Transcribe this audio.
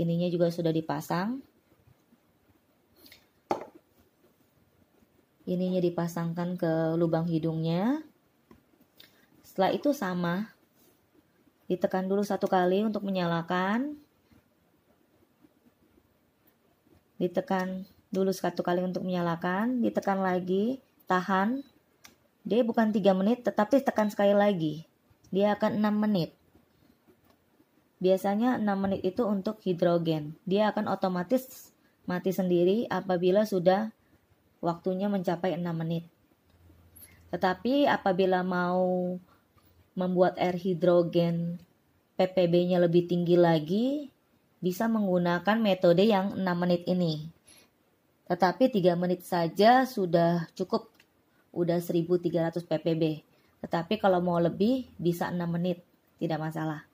ininya juga sudah dipasang ininya dipasangkan ke lubang hidungnya setelah itu sama ditekan dulu satu kali untuk menyalakan ditekan dulu satu kali untuk menyalakan ditekan lagi tahan dia bukan 3 menit tetapi tekan sekali lagi dia akan 6 menit Biasanya 6 menit itu untuk hidrogen. Dia akan otomatis mati sendiri apabila sudah waktunya mencapai 6 menit. Tetapi apabila mau membuat air hidrogen ppb-nya lebih tinggi lagi, bisa menggunakan metode yang 6 menit ini. Tetapi 3 menit saja sudah cukup, udah 1300 ppb. Tetapi kalau mau lebih bisa 6 menit, tidak masalah.